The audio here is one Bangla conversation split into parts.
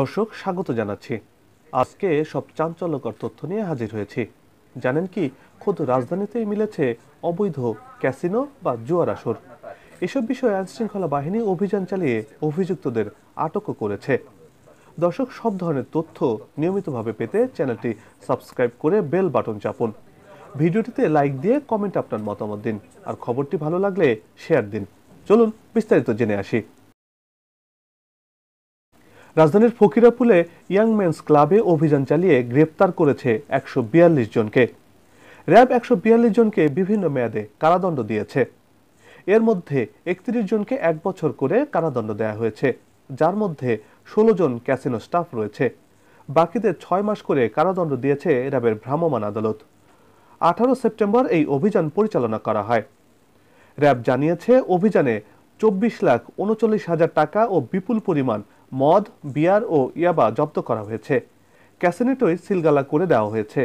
দর্শক স্বাগত জানাচ্ছি আজকে সব চাঞ্চল্যকর তথ্য নিয়ে হাজির হয়েছি জানেন কি খুদ রাজধানীতেই মিলেছে অবৈধ ক্যাসিনো বা জুয়ার আসর এসব বিষয়ে আইনশৃঙ্খলা বাহিনী অভিযান চালিয়ে অভিযুক্তদের আটকও করেছে দর্শক সব ধরনের তথ্য নিয়মিতভাবে পেতে চ্যানেলটি সাবস্ক্রাইব করে বেল বাটন চাপুন ভিডিওটিতে লাইক দিয়ে কমেন্ট আপনার মতামত দিন আর খবরটি ভালো লাগলে শেয়ার দিন চলুন বিস্তারিত জেনে আসি রাজধানীর ফকিরাপুলে ইয়াং মেন্স ক্লাবে অভিযান চালিয়ে গ্রেপ্তার করেছে একশো জনকে র্যাব একশো জনকে বিভিন্ন মেয়াদে কারাদণ্ড দিয়েছে এর মধ্যে একত্রিশ জনকে এক বছর করে কারাদণ্ড দেয়া হয়েছে যার মধ্যে ষোলো জন ক্যাসিনো স্টাফ রয়েছে বাকিদের ছয় মাস করে কারাদণ্ড দিয়েছে র্যাবের ভ্রাম্যমাণ আদালত আঠারো সেপ্টেম্বর এই অভিযান পরিচালনা করা হয় র্যাব জানিয়েছে অভিযানে চব্বিশ লাখ উনচল্লিশ হাজার টাকা ও বিপুল পরিমাণ মদ বিয়ার ও ইয়াবা জব্দ করা হয়েছে ক্যাসিনেটোই সিলগালা করে দেওয়া হয়েছে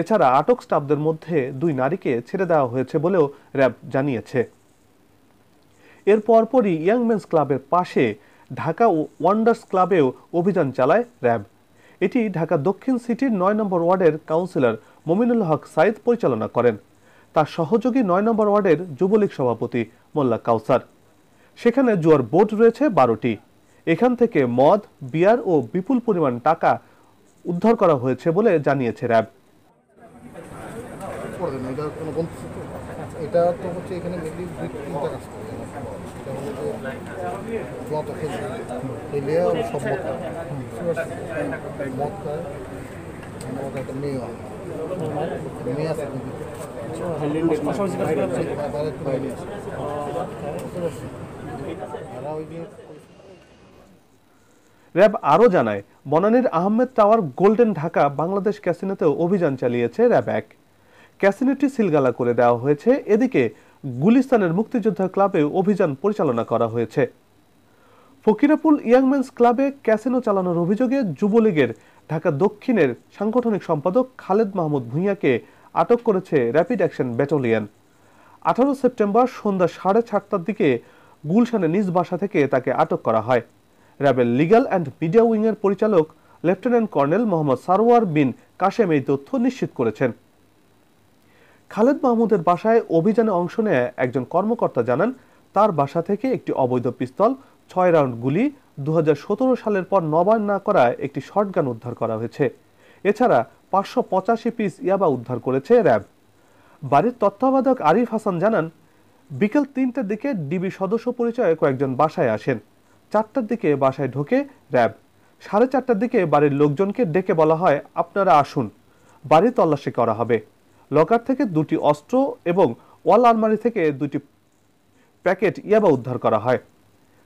এছাড়া আটক স্টাফদের মধ্যে দুই নারীকে ছেড়ে দেওয়া হয়েছে বলেও র্যাব জানিয়েছে এর পরপরই ইয়াংম্যানস ক্লাবের পাশে ঢাকা ওয়ান্ডার্স ক্লাবেও অভিযান চালায় র্যাব এটি ঢাকা দক্ষিণ সিটির নয় নম্বর ওয়ার্ডের কাউন্সিলর মমিনুল হক সাইদ পরিচালনা করেন তার সহযোগী নয় নম্বর ওয়ার্ডের যুবলীগ সভাপতি মোল্লা কাউসার সেখানে জুয়ার বোর্ড রয়েছে বারোটি এখান থেকে মদ বিয়ার ও বিপুল পরিমাণ টাকা উদ্ধার করা হয়েছে বলে জানিয়েছে র্যাব তো মেয়ে আছে আছে র্যাব আরও জানায় বনানীর আহমেদ টাওয়ার গোল্ডেন ঢাকা বাংলাদেশ ক্যাসিনোতেও অভিযান চালিয়েছে র্যাব এক ক্যাসিনোটি সিলগালা করে দেওয়া হয়েছে এদিকে গুলিস্তানের মুক্তিযোদ্ধা ক্লাবে অভিযান পরিচালনা করা হয়েছে ফকিরাপুল ইয়াংম্যানস ক্লাবে ক্যাসিনো চালানোর অভিযোগে যুবলীগের ঢাকা দক্ষিণের সাংগঠনিক সম্পাদক খালেদ মাহমুদ ভূঁইয়াকে আটক করেছে র্যাপিড অ্যাকশন ব্যাটালিয়ন আঠারো সেপ্টেম্বর সন্ধ্যা সাড়ে সাতটার দিকে গুলশানে নিজ বাসা থেকে তাকে আটক করা হয় র্যাবের লিগাল অ্যান্ড মিডিয়া উইংয়ের পরিচালক লেফটেন্যান্ট কর্নেল মোহাম্মদ সারোয়ার বিন কাশেম এই তথ্য নিশ্চিত করেছেন খালেদ মাহমুদের বাসায় অভিযানে অংশ নেয় একজন কর্মকর্তা জানান তার বাসা থেকে একটি অবৈধ পিস্তল ছয় রাউন্ড গুলি দু সালের পর নবায়ন না করায় একটি শর্টগান উদ্ধার করা হয়েছে এছাড়া পাঁচশো পঁচাশি পিস ইয়াবা উদ্ধার করেছে র্যাব বাড়ির তত্ত্বাবধায়ক আরিফ হাসান জানান বিকেল তিনটার দিকে ডিবি সদস্য পরিচয়ে কয়েকজন বাসায় আসেন চারটার দিকে বাসায় ঢোকে র্যাব সাড়ে চারটার দিকে বাড়ির লোকজনকে ডেকে বলা হয় আপনারা আসুন বাড়ি তল্লাশি করা হবে লকার থেকে দুটি অস্ত্র এবং ওয়াল আলমারি থেকে দুটি প্যাকেট ইয়াবা উদ্ধার করা হয়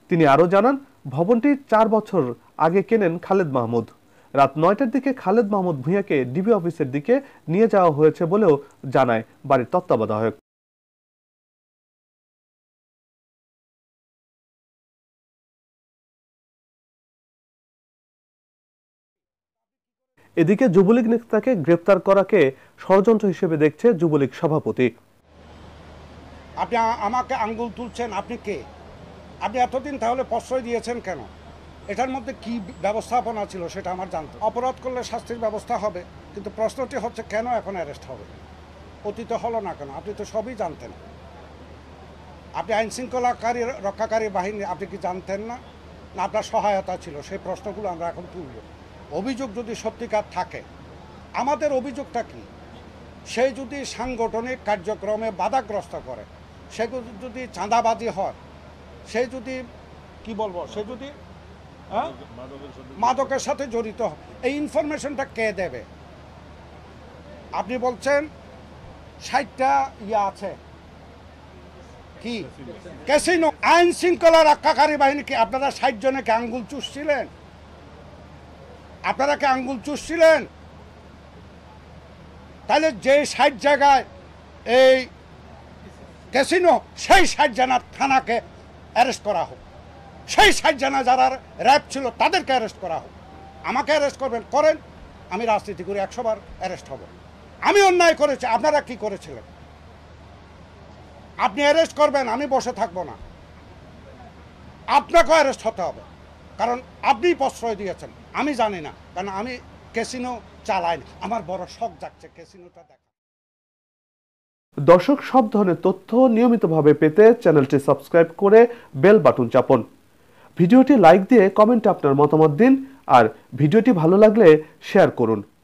তিনি আরও জানান ভবনটি চার বছর আগে কেনেন খালেদ মাহমুদ রাত নয়টার দিকে খালেদ মাহমুদ ভূঁইয়াকে ডিবি অফিসের দিকে নিয়ে যাওয়া হয়েছে বলেও জানায় বাড়ির তত্ত্বাবধায়ক এদিকে যুবলীগ নেতাকে গ্রেপ্তার করাকে ষড়যন্ত্র হিসেবে দেখছে যুবলীগ সভাপতি আপনি আমাকে আঙ্গুল তুলছেন আপনি কে আপনি এতদিন তাহলে প্রশ্রয় দিয়েছেন কেন এটার মধ্যে কি ব্যবস্থাপনা ছিল সেটা আমার জানতো অপরাধ করলে শাস্তির ব্যবস্থা হবে কিন্তু প্রশ্নটি হচ্ছে কেন এখন অ্যারেস্ট হবে অতীত হলো না কেন আপনি তো সবই জানতেন আপনি আইন শৃঙ্খলাকারী রক্ষাকারী বাহিনী আপনি কি জানতেন না না আপনার সহায়তা ছিল সেই প্রশ্নগুলো আমরা এখন তুলব অভিযোগ যদি সত্যিকার থাকে আমাদের অভিযোগটা কি সে যদি সাংগঠনিক কার্যক্রমে বাধাগ্রস্ত করে সে যদি চাঁদাবাজি হয় সে যদি কি বলবো সে যদি মাদকের সাথে জড়িত এই ইনফরমেশনটা কে দেবে আপনি বলছেন ষাটটা ইয়ে আছে কি ক্যাসিনো আইন শৃঙ্খলা রক্ষাকারী বাহিনী কি আপনারা ষাট জনকে আঙ্গুল চুষছিলেন আপনারা কি আঙ্গুল চুষছিলেন তাহলে যে ষাট জায়গায় এই ক্যাসিনো সেই ষাট জানার থানাকে অ্যারেস্ট করা হোক সেই ষাট জানা যারা র্যাব ছিল তাদেরকে অ্যারেস্ট করা হোক আমাকে অ্যারেস্ট করবেন করেন আমি রাজনীতি করে একশোবার অ্যারেস্ট হব আমি অন্যায় করেছি আপনারা কি করেছিলেন আপনি অ্যারেস্ট করবেন আমি বসে থাকবো না আপনাকেও অ্যারেস্ট হতে হবে কারণ আপনি প্রশ্রয় দিয়েছেন আমি জানি না কারণ আমি ক্যাসিনো চালাই না আমার বড় শখ যাচ্ছে ক্যাসিনোটা দেখা দর্শক সব ধরনের তথ্য নিয়মিতভাবে পেতে চ্যানেলটি সাবস্ক্রাইব করে বেল বাটন চাপুন ভিডিওটি লাইক দিয়ে কমেন্টে আপনার মতামত দিন আর ভিডিওটি ভালো লাগলে শেয়ার করুন